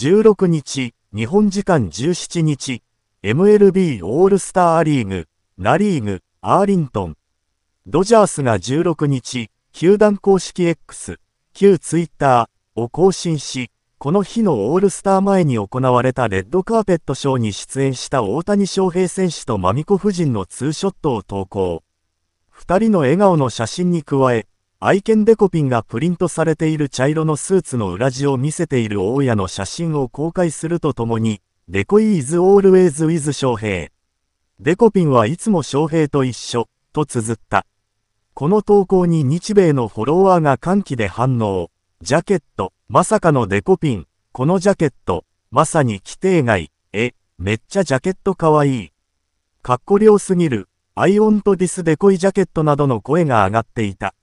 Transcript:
16日、日本時間17日、MLB オールスターリーグ、ナリーグ、アーリントン。ドジャースが16日、球団公式 X、旧 Twitter を更新し、この日のオールスター前に行われたレッドカーペットショーに出演した大谷翔平選手とマミコ夫人のツーショットを投稿。二人の笑顔の写真に加え、愛犬デコピンがプリントされている茶色のスーツの裏地を見せている大家の写真を公開するとともに、デコイーズ・オールウェイズ・ウィズ・翔平。デコピンはいつも翔平と一緒、と綴った。この投稿に日米のフォロワーが歓喜で反応。ジャケット、まさかのデコピン、このジャケット、まさに規定外、え、めっちゃジャケットかわいい。かっこ良すぎる、アイオンとディスデコイジャケットなどの声が上がっていた。